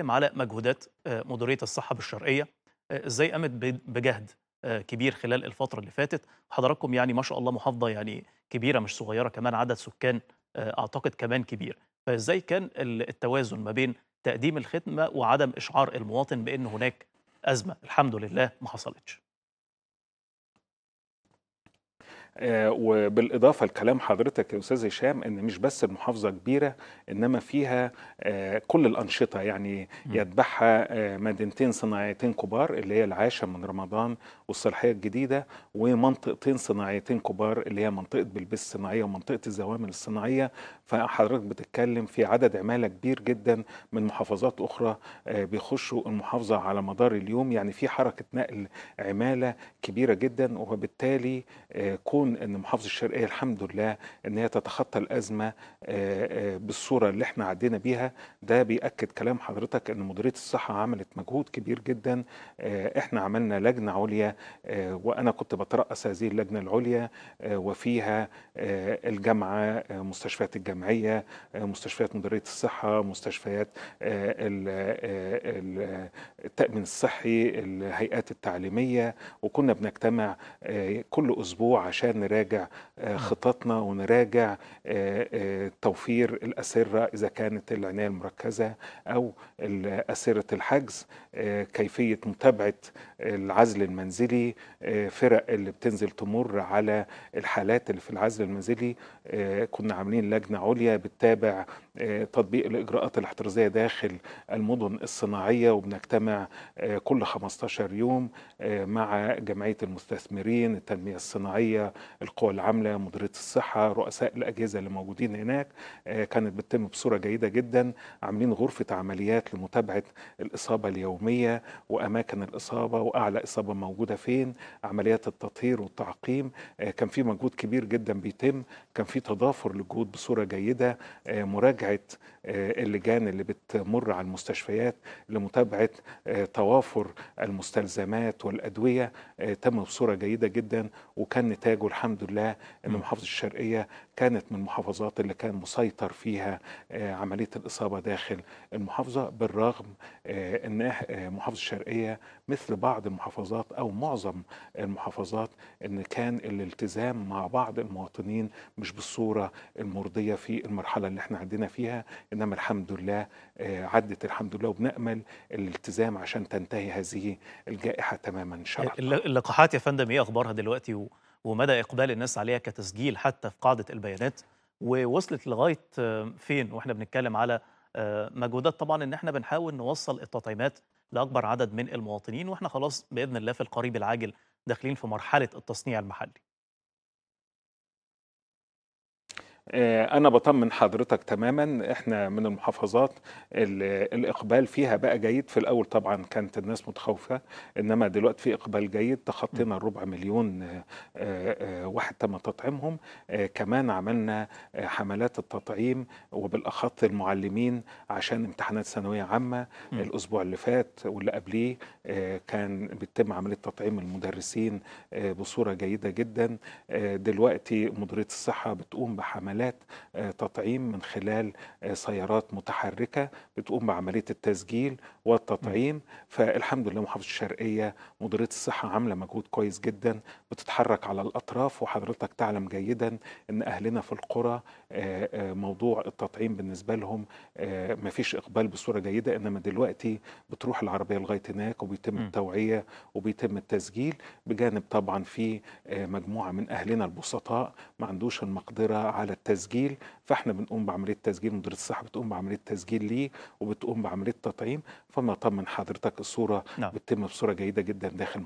على مجهودات آه، مديريه الصحه بالشرقيه آه، ازاي قامت بجهد آه، كبير خلال الفتره اللي فاتت حضراتكم يعني ما شاء الله محافظه يعني كبيره مش صغيره كمان عدد سكان اعتقد كمان كبير فازاي كان التوازن ما بين تقديم الخدمه وعدم اشعار المواطن بان هناك ازمه الحمد لله ما حصلتش آه، وبالاضافه لكلام حضرتك يا استاذ هشام ان مش بس المحافظه كبيره انما فيها آه، كل الانشطه يعني يتبعها آه، مدينتين صناعيتين كبار اللي هي العاشة من رمضان والصلاحيه الجديده ومنطقتين صناعيتين كبار اللي هي منطقه بلبس الصناعيه ومنطقه الزوامل الصناعيه فحضرتك بتتكلم في عدد عماله كبير جدا من محافظات اخرى بيخشوا المحافظه على مدار اليوم يعني في حركه نقل عماله كبيره جدا وبالتالي كون اظن ان محافظه الشرقيه الحمد لله ان هي تتخطى الازمه آه، آه، بالصوره اللي احنا عدينا بيها ده بياكد كلام حضرتك ان مديريه الصحه عملت مجهود كبير جدا آه، احنا عملنا لجنه عليا وانا كنت بترأس هذه اللجنه العليا وفيها الجامعه مستشفيات الجمعيه مستشفيات مديريه الصحه مستشفيات التامين الصحي الهيئات التعليميه وكنا بنجتمع كل اسبوع عشان نراجع آه، خططنا ونراجع آه، آه، توفير الأسرة إذا كانت العناية المركزة أو أسرة الحجز كيفية متابعة العزل المنزلي فرق اللي بتنزل تمر على الحالات اللي في العزل المنزلي كنا عاملين لجنة عليا بتتابع تطبيق الإجراءات الاحترازية داخل المدن الصناعية وبنجتمع كل 15 يوم مع جمعية المستثمرين التنمية الصناعية القوى العامله مديريه الصحه رؤساء الاجهزه اللي موجودين هناك آه، كانت بتتم بصوره جيده جدا عاملين غرفه عمليات لمتابعه الاصابه اليوميه واماكن الاصابه واعلى اصابه موجوده فين عمليات التطهير والتعقيم آه، كان في مجهود كبير جدا بيتم كان في تضافر للجهود بصوره جيده آه، مراجعه اللجان اللي بتمر على المستشفيات لمتابعه توافر المستلزمات والادويه تم بصوره جيده جدا وكان نتاجه الحمد لله أن محافظة الشرقية كانت من المحافظات اللي كان مسيطر فيها آه، عملية الإصابة داخل المحافظة بالرغم آه، أن آه، محافظة الشرقية مثل بعض المحافظات أو معظم المحافظات أن كان الالتزام مع بعض المواطنين مش بالصورة المرضية في المرحلة اللي احنا عدينا فيها إنما الحمد لله عدت الحمد لله وبنأمل الالتزام عشان تنتهي هذه الجائحة تماما إن شاء إيه، الله اللقاحات يا فندم إيه أخبارها دلوقتي و... ومدى اقبال الناس عليها كتسجيل حتى في قاعده البيانات ووصلت لغايه آه، فين واحنا بنتكلم على آه، مجهودات طبعا ان احنا بنحاول نوصل التطعيمات لاكبر عدد من المواطنين واحنا خلاص باذن الله في القريب العاجل داخلين في مرحله التصنيع المحلي آه، انا بطمن حضرتك تماما احنا من المحافظات الاقبال فيها بقى جيد في الاول طبعا كانت الناس متخوفه انما دلوقتي في اقبال جيد تخطينا الربع مليون آه، آه، واحد تم تطعيمهم كمان عملنا حملات التطعيم وبالاخص المعلمين عشان امتحانات ثانويه عامه الاسبوع اللي فات واللي قبليه كان بيتم عمليه تطعيم المدرسين بصوره جيده جدا دلوقتي مديريه الصحه بتقوم بحملات عمليات آه، تطعيم من خلال آه، سيارات متحركة بتقوم بعملية التسجيل والتطعيم فالحمد لله محافظة الشرقية مديرية الصحة عاملة مجهود كويس جدا بتتحرك على الأطراف وحضرتك تعلم جيدا أن أهلنا في القرى آه، موضوع التطعيم بالنسبة لهم مفيش إقبال بصورة جيدة إنما دلوقتي بتروح العربية لغاية هناك وبيتم التوعية وبيتم التسجيل بجانب طبعا في مجموعة من أهلنا البسطاء ما عندوش المقدرة على التسجيل فاحنا بنقوم بعمليه تسجيل مديريه الصحه بتقوم بعمليه تسجيل ليه وبتقوم بعمليه تطعيم فنطمن حضرتك الصوره نعم. بتتم بصوره جيده جدا داخل